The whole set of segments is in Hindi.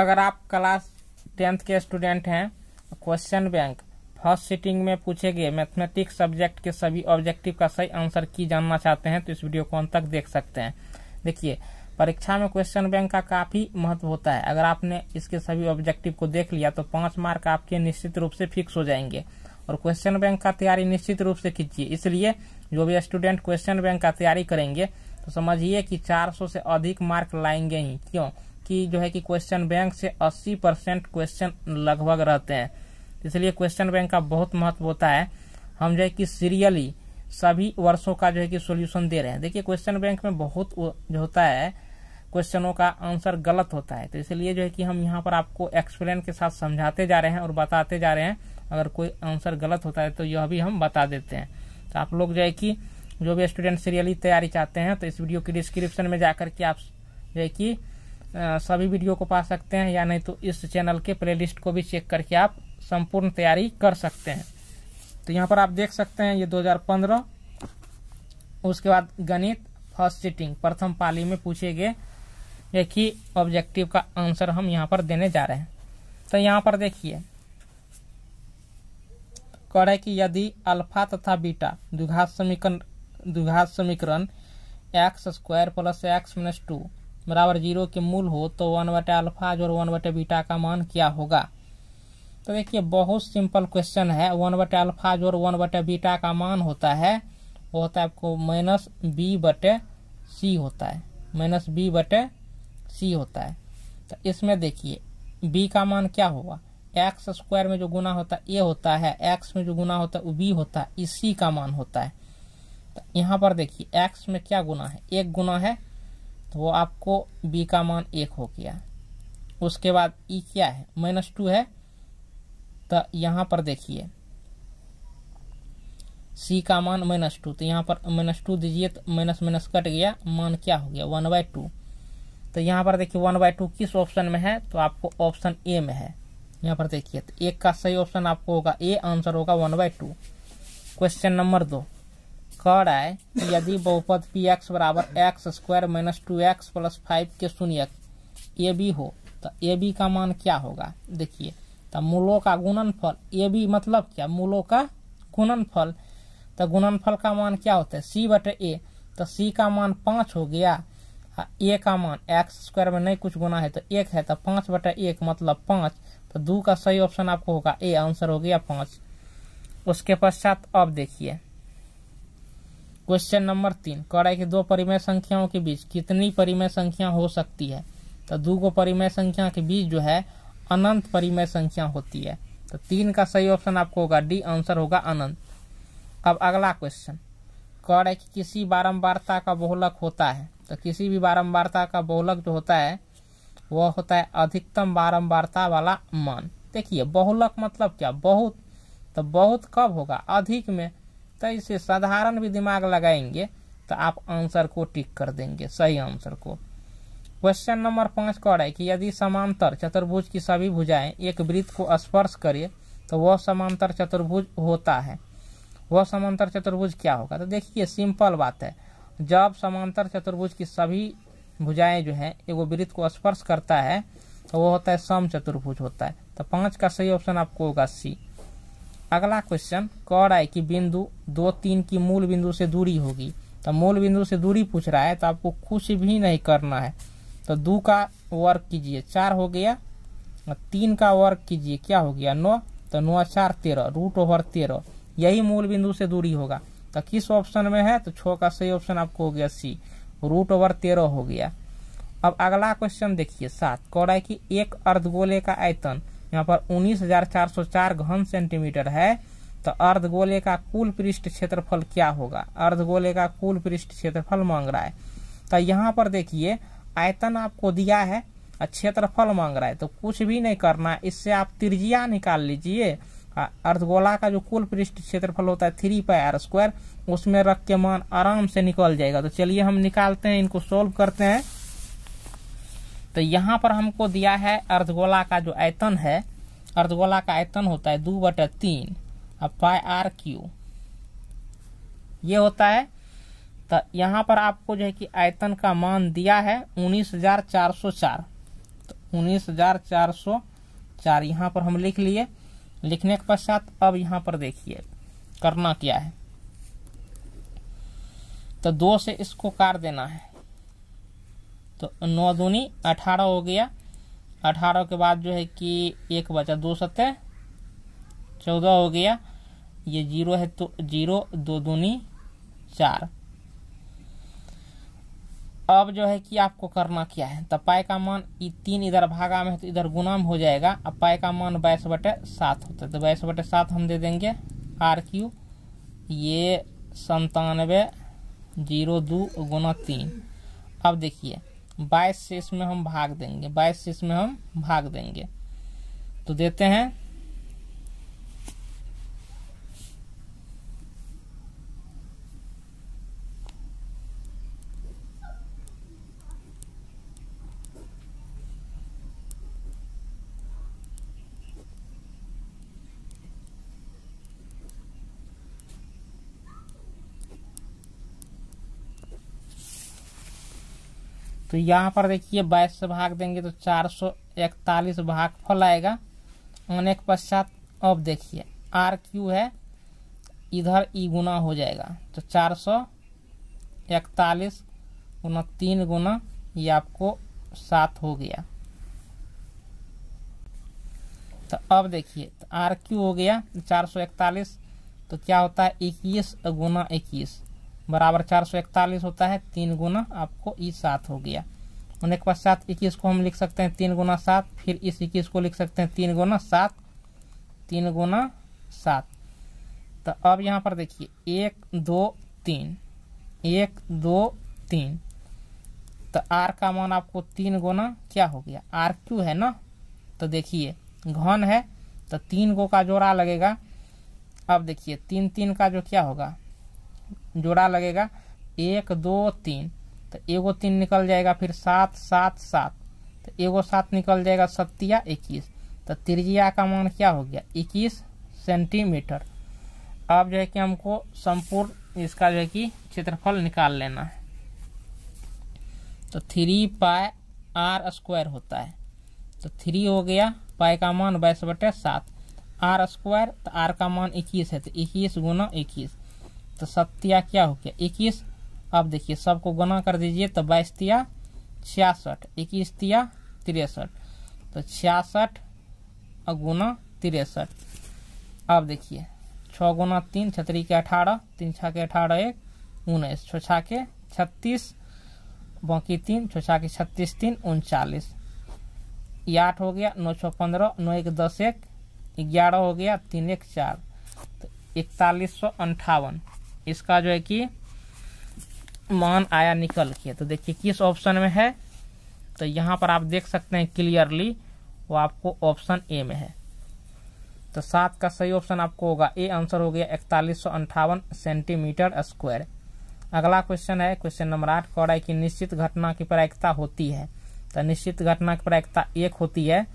अगर आप क्लास टेंथ के स्टूडेंट हैं क्वेश्चन बैंक फर्स्ट सिटिंग में पूछे गए मैथमेटिक्स सब्जेक्ट के सभी ऑब्जेक्टिव का सही आंसर की जानना चाहते हैं तो इस वीडियो को अंत तक देख सकते हैं देखिए परीक्षा में क्वेश्चन बैंक का काफी महत्व होता है अगर आपने इसके सभी ऑब्जेक्टिव को देख लिया तो पांच मार्क आपके निश्चित रूप से फिक्स हो जाएंगे और क्वेश्चन बैंक का तैयारी निश्चित रूप से कीजिए इसलिए जो भी स्टूडेंट क्वेश्चन बैंक का तैयारी करेंगे तो समझिए कि 400 से अधिक मार्क लाएंगे ही क्यों कि जो है कि क्वेश्चन बैंक से 80 परसेंट क्वेश्चन लगभग रहते हैं इसलिए क्वेश्चन बैंक का बहुत महत्व होता है हम जो है कि सीरियली सभी वर्षों का जो है कि सोल्यूशन दे रहे हैं देखिए क्वेश्चन बैंक में बहुत जो होता है क्वेश्चनों का आंसर गलत होता है तो इसलिए जो है कि हम यहाँ पर आपको एक्सप्लेन के साथ समझाते जा रहे हैं और बताते जा रहे हैं अगर कोई आंसर गलत होता है तो यह भी हम बता देते हैं तो आप लोग जो है कि जो भी स्टूडेंट सीरियली तैयारी चाहते हैं तो इस वीडियो की डिस्क्रिप्शन में जाकर के आप जो है कि सभी वीडियो को पा सकते हैं या नहीं तो इस चैनल के प्लेलिस्ट को भी चेक करके आप संपूर्ण तैयारी कर सकते हैं तो यहाँ पर आप देख सकते हैं ये 2015 उसके बाद गणित फर्स्ट सीटिंग प्रथम पाली में पूछे गए एक ही ऑब्जेक्टिव का आंसर हम यहाँ पर देने जा रहे हैं तो यहाँ पर देखिए कह कि यदि अल्फा तथा बीटा दुघात समीकरण दुघात समीकरण X square plus X minus two बराबर जीरो के मूल हो तो वन बटे अल्फाज और वन बटे बीटा का मान क्या होगा तो देखिए बहुत सिंपल क्वेश्चन है वन बटे अल्फाज और वन बटे बीटा का मान होता है वो होता है आपको माइनस बी बटे सी होता है माइनस बी बटे सी होता है तो इसमें देखिए बी का मान क्या होगा एक्स स्क्वायर में जो गुना होता है ए होता है एक्स में जो गुना होता है वो बी होता है इसी का मान होता है तो यहाँ पर देखिए एक्स में क्या गुना है एक गुना है तो वो आपको बी का मान एक हो गया उसके बाद ई e क्या है माइनस टू है तो यहाँ पर देखिए सी का मान माइनस टू तो यहाँ पर माइनस टू दीजिए तो माइनस माइनस कट गया मान क्या हो गया वन बाई टू तो यहाँ पर देखिए वन बाई टू किस ऑप्शन में है तो आपको ऑप्शन ए में है यहाँ पर देखिए तो एक का सही ऑप्शन आपको होगा ए आंसर होगा one by two question number दो कर आए यदि बहुपद पी एक्स बराबर X square minus two X plus five के शून्य ए बी हो तो ए बी का मान क्या होगा देखिए तो मूलों का गुणनफल ए बी मतलब क्या मूलों का गुणनफल तो गुणनफल का मान क्या होता है सी बटे ए तो सी का मान पाँच हो गया ए हाँ, का मान एक्स स्क्वायर में नहीं कुछ गुना है तो एक है तो पाँच बटा एक मतलब पाँच तो दो का सही ऑप्शन आपको होगा ए आंसर हो गया पाँच उसके पश्चात अब देखिए क्वेश्चन नंबर तीन कड़े की दो परिमेय संख्याओं के बीच कितनी परिमेय संख्या हो सकती है तो दो को परिमेय संख्या के बीच जो है अनंत परिमेय संख्या होती है तो तीन का सही ऑप्शन आपको होगा डी आंसर होगा अनंत अब अगला क्वेश्चन कड़े की किसी बारंबारता का बहुलक होता है तो किसी भी बारंबारता का बहुलक जो होता है वह होता है अधिकतम बारंबारता वाला मान देखिए बहुलक मतलब क्या बहुत तो बहुत कब होगा अधिक में सही तो इसे साधारण भी दिमाग लगाएंगे तो आप आंसर को टिक कर देंगे सही आंसर को क्वेश्चन नंबर पाँच कह रहा है कि यदि समांतर चतुर्भुज की सभी भुजाएं एक वृत्त को स्पर्श करे तो वह समांतर चतुर्भुज होता है वह समांतर चतुर्भुज क्या होगा तो देखिए सिंपल बात है जब समांतर चतुर्भुज की सभी भुजाएं जो हैं एगो वृत्त को स्पर्श करता है तो वो होता है सम चतुर्भुज होता है तो पाँच का सही ऑप्शन आपको होगा सी अगला क्वेश्चन कह रहा है कि बिंदु दो तीन की मूल बिंदु से दूरी होगी तो मूल बिंदु से दूरी पूछ रहा है तो आपको कुछ भी नहीं करना है तो दो का वर्ग कीजिए चार हो गया तीन का वर्ग कीजिए क्या हो गया नौ तो नौ चार तेरह रूट ओवर तेरह यही मूल बिंदु से दूरी होगा तो किस ऑप्शन में है तो छो का सही ऑप्शन आपको हो गया सी रूट ओवर तेरह हो गया अब अगला क्वेश्चन देखिए सात कह रहा है कि एक अर्धगोले का आयतन यहाँ पर 19,404 घन सेंटीमीटर है तो अर्धगोले का कुल पृष्ठ क्षेत्रफल क्या होगा अर्धगोले का कुल पृष्ठ क्षेत्रफल मांग रहा है तो यहाँ पर देखिए आयतन आपको दिया है और क्षेत्रफल मांग रहा है तो कुछ भी नहीं करना इससे आप त्रिज्या निकाल लीजिए हाँ, अर्धगोला का जो कुल पृष्ठ क्षेत्रफल होता है थ्री पाई आर स्क्वायर उसमें रख के मान आराम से निकल जाएगा तो चलिए हम निकालते हैं इनको सोल्व करते हैं तो यहाँ पर हमको दिया है अर्धगोला का जो आयतन है अर्धगोला का आयतन होता है दो बटे तीन अब पाई आर क्यू ये होता है तो यहाँ पर आपको जो है कि आयतन का मान दिया है उन्नीस हजार चार सौ चार तो उन्नीस हजार चार सौ चार यहाँ पर हम लिख लिए लिखने के पश्चात अब यहाँ पर देखिए करना क्या है तो दो से इसको कार देना है तो नौ दूनी अठारह हो गया अठारह के बाद जो है कि एक बचा दो सत्य चौदह हो गया ये जीरो है तो जीरो दो दूनी चार अब जो है कि आपको करना क्या है तो पाए का मान ये तीन इधर भागा में है तो इधर गुना में हो जाएगा अब पाए का मान बाईस बटे सात होता है तो बाईस बटे सात हम दे देंगे आर क्यू ये संतानवे जीरो दो गुना तीन अब देखिए बाईस से इसमें हम भाग देंगे बाईस से इसमें हम भाग देंगे तो देते हैं तो यहाँ पर देखिए बाईस से भाग देंगे तो चार सौ इकतालीस भाग फल आएगा आने के पश्चात अब देखिए आर क्यू है इधर ई गुना हो जाएगा तो चार सौ इकतालीस गुना तीन गुना ये आपको सात हो गया तो अब देखिए तो आर क्यू हो गया चार सौ इकतालीस तो क्या होता है इक्कीस गुना इक्कीस बराबर चार सौ इकतालीस होता है तीन गुना आपको ई सात हो गया उन्हें के पश्चात इक्कीस को हम लिख सकते हैं तीन गुना सात फिर इस इक्कीस को लिख सकते हैं तीन गुना सात तीन गुना सात तो अब यहाँ पर देखिए एक दो तीन एक दो तीन तो आर का मान आपको तीन गुना क्या हो गया आर क्यू है ना तो देखिए घन है तो तीन गो का जोड़ा लगेगा अब देखिए तीन तीन का जो क्या होगा जोड़ा लगेगा एक दो तीन तो एगो तीन निकल जाएगा फिर सात सात सात तो एगो सात निकल जाएगा सत्तिया इक्कीस तो त्रिज्या का मान क्या हो गया इक्कीस सेंटीमीटर अब जो है कि हमको संपूर्ण इसका जो है कि क्षेत्रफल निकाल लेना है तो थ्री पाए आर स्क्वायर होता है तो थ्री हो गया पाए का मान बाईस बटे सात आर स्क्वायर तो आर का मान इक्कीस है तो इक्कीस गुना इक्कीस तो सत्या क्या हो गया इक्कीस अब देखिए सबको गुना कर दीजिए तो बाईस तिया छियासठ इक्कीस तिया तिरसठ तो छियासठ और गुना तिरसठ अब देखिए छः गुना तीन छतरी के अठारह तीन छः के अठारह एक उन्नीस छः छः के छत्तीस बाकी तीन छः छः के छत्तीस तीन उनचालीस ये आठ हो गया नौ छः पंद्रह नौ एक दस एक ग्यारह हो गया तीन एक चार तो इकतालीस सौ अंठावन इसका जो है कि मान आया निकल के तो देखिए किस ऑप्शन में है तो यहाँ पर आप देख सकते हैं क्लियरली वो आपको ऑप्शन ए में है तो सात का सही ऑप्शन आपको होगा ए आंसर हो गया इकतालीस सौ अंठावन सेंटीमीटर स्क्वायर अगला क्वेश्चन है क्वेश्चन नंबर आठ कह रहा है कि निश्चित घटना की प्रायिकता होती है तो निश्चित घटना की प्रायिकता एक होती है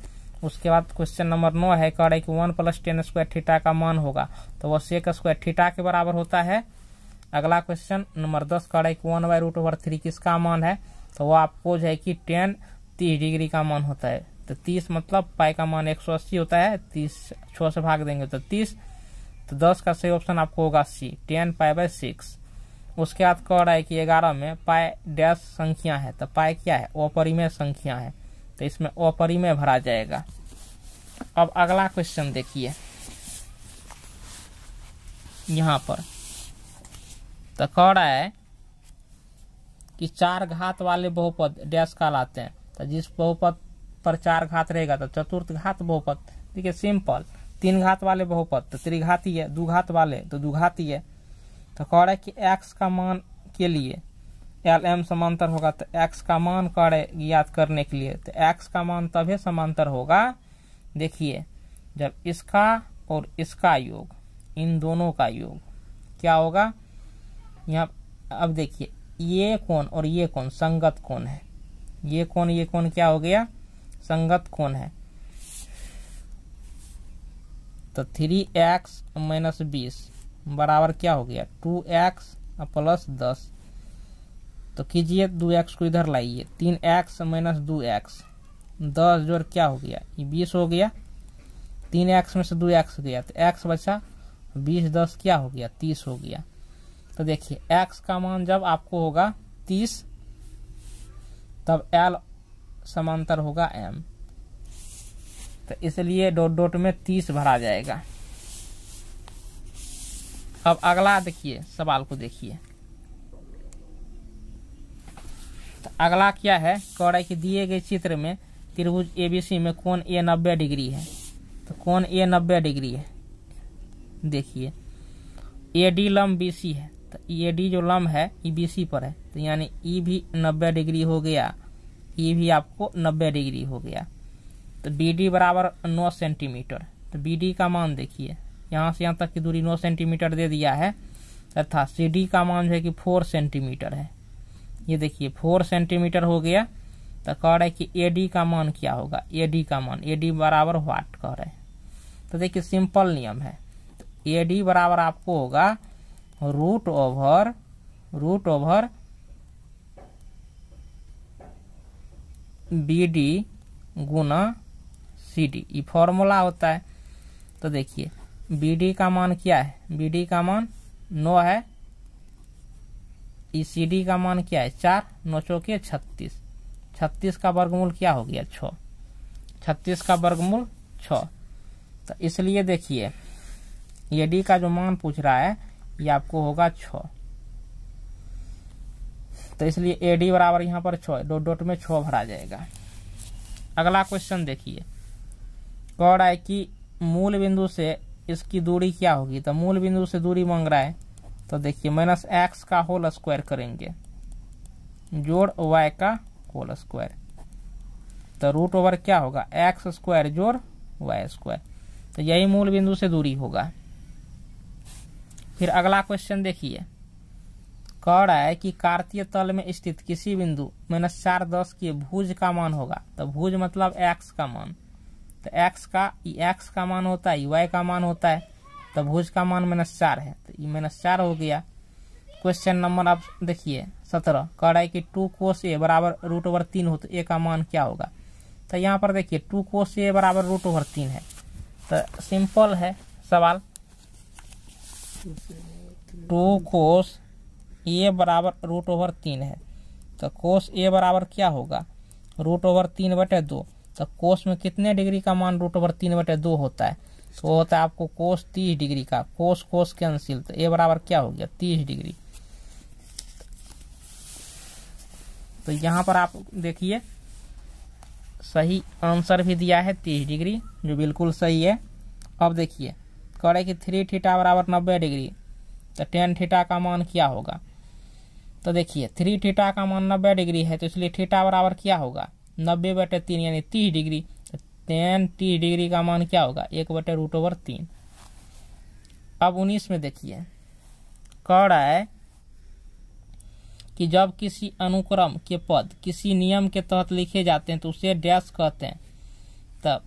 उसके बाद क्वेश्चन नंबर नौ है कह रहा है कि one plus tan square theta का मान होगा तो वह सेक स्क्वायर थीटा के बराबर होता है अगला क्वेश्चन नंबर दस रहा है one by root over three किसका मान है तो वो आपको जो है कि टेन तीस डिग्री का मान होता है तो तीस मतलब पाई का मान एक सौ अस्सी होता है तीस छः से भाग देंगे तो तीस तो दस का सही ऑप्शन आपको होगा C tan pi by six उसके बाद कह रहा है कि ग्यारह में पाए डैश संख्या है तो पाए क्या है ओपरिमय संख्या है तो इसमें ओपरिमय भरा जाएगा अब अगला क्वेश्चन देखिए यहाँ पर तो कह रहा है कि चार घात वाले बहुपद डैश आते हैं तो जिस बहुपद पर चार घात रहेगा तो चतुर्थ घात बहुपद ठीक है सिंपल तीन घात वाले बहुपद तो त्रिघाती है दो घात वाले तो दुघाती है तो कह रहा है कि एक्स का मान के लिए एल एम समांतर होगा तो एक्स का मान करे ज्ञात करने के लिए तो एक्स का मान तभी समांतर होगा देखिए जब इसका और इसका योग इन दोनों का योग क्या होगा यहाँ अब देखिए ये कौन और ये कौन संगत कौन है ये कौन ये कौन क्या हो गया संगत कौन है तो थ्री एक्स माइनस बीस बराबर क्या हो गया टू एक्स प्लस दस तो कीजिए दो एक्स को इधर लाइए तीन एक्स माइनस दो एक्स दस जोड़ क्या हो गया ये बीस हो गया तीन एक्स में से दो एक्स गया तो एक्स बचा बीस दस क्या हो गया तीस हो गया तो देखिए x का मान जब आपको होगा तीस तब l समांतर होगा m तो इसलिए डॉट डॉट में तीस भरा जाएगा अब अगला देखिए सवाल को देखिए तो अगला क्या है कह रहा कि दिए गए चित्र में त्रिभुज एबीसी में कोण ए नब्बे डिग्री है तो कोण ए नब्बे डिग्री है देखिए ए डी लम बी सी है तो ये e डी जो लम है ई बी सी पर है तो यानी ई e भी नब्बे डिग्री हो गया ई e भी आपको नब्बे डिग्री हो गया तो बी डी बराबर नौ सेंटीमीटर तो बी डी का मान देखिए यहाँ से यहाँ तक की दूरी नौ सेंटीमीटर दे दिया है तथा सी डी का मान जो है कि फोर सेंटीमीटर है ये देखिए फोर सेंटीमीटर हो गया तो कह रहे कि ए डी का मान क्या होगा ए डी का मान ए डी बराबर वाट कह रहे तो देखिए सिंपल नियम है तो ए डी बराबर आपको होगा root over root over B D गुना सी डी ये फॉर्मूला होता है तो देखिए बी डी का मान क्या है बी डी का मान नौ है ई सी डी का मान क्या है चार नौ चौके छत्तीस छत्तीस का वर्गमूल क्या हो गया छ छत्तीस का वर्गमूल छ तो इसलिए देखिए ये डी का जो मान पूछ रहा है ये आपको होगा छ तो इसलिए ए डी बराबर यहां पर छो डॉट डॉट में छ भरा जाएगा अगला क्वेश्चन देखिए रहा है कि मूल बिंदु से इसकी दूरी क्या होगी तो मूल बिंदु से दूरी मांग रहा है तो देखिए माइनस एक्स का होल स्क्वायर करेंगे जोड़ वाई का होल स्क्वायर तो रूट ओवर क्या होगा एक्स स्क्वायर जोड़ वाई स्क्वायर तो यही मूल बिंदु से दूरी होगा फिर अगला क्वेश्चन देखिए कह रहा है कि कार्तीय तल में स्थित किसी बिंदु माइनस चार दस के भूज का मान होगा तो भूज मतलब एक्स का मान तो एक्स का एक्स का मान होता है वाई का मान होता है तो भूज का मान माइनस चार है तो माइनस चार हो गया क्वेश्चन नंबर आप देखिए सत्रह कह रहा है कि टू कोस ए बराबर रूट ओवर तीन हो तो ए का मान क्या होगा तो यहाँ पर देखिए टू कोस ए बराबर रूट ओवर तीन है तो सिंपल है सवाल टू कोस ए बराबर रूट ओवर तीन है तो कोस ए बराबर क्या होगा रूट ओवर तीन बटे दो तो कोस में कितने डिग्री का मान रूट ओवर तीन बटे दो होता है तो होता है आपको कोस तीस डिग्री का कोस कोस कैंसिल तो ए बराबर क्या हो गया तीस डिग्री तो यहाँ पर आप देखिए सही आंसर भी दिया है तीस डिग्री जो बिल्कुल सही है अब देखिए करें कि थ्री थीटा बराबर नब्बे डिग्री तो टेन थीटा का मान क्या होगा तो देखिए थ्री थीटा का मान नब्बे डिग्री है तो इसलिए थीटा बराबर क्या होगा नब्बे बटे तीन यानी तीस डिग्री तो टेन तीस डिग्री का मान क्या होगा एक बटे रूट ओवर तीन अब उन्नीस में देखिए कह रहा है कि जब किसी अनुक्रम के पद किसी नियम के तहत लिखे जाते हैं तो उसे डैश कहते हैं तब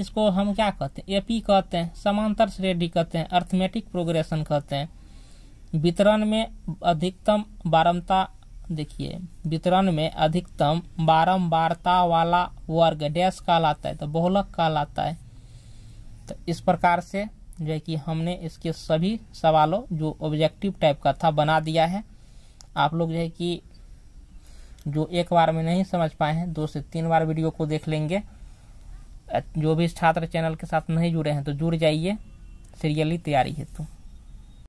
इसको हम क्या कहते हैं एपी कहते हैं समांतर श्रेणी कहते हैं अर्थमेटिक प्रोग्रेशन कहते हैं वितरण में अधिकतम बारमता देखिए वितरण में अधिकतम बारंबारता वाला वर्ग डैश कहलाता है तो बहुलक कहलाता है तो इस प्रकार से जो है कि हमने इसके सभी सवालों जो ऑब्जेक्टिव टाइप का था बना दिया है आप लोग जो है कि जो एक बार में नहीं समझ पाए हैं दो से तीन बार वीडियो को देख लेंगे जो भी छात्र चैनल के साथ नहीं जुड़े हैं तो जुड़ जाइए सीरियली तैयारी हेतु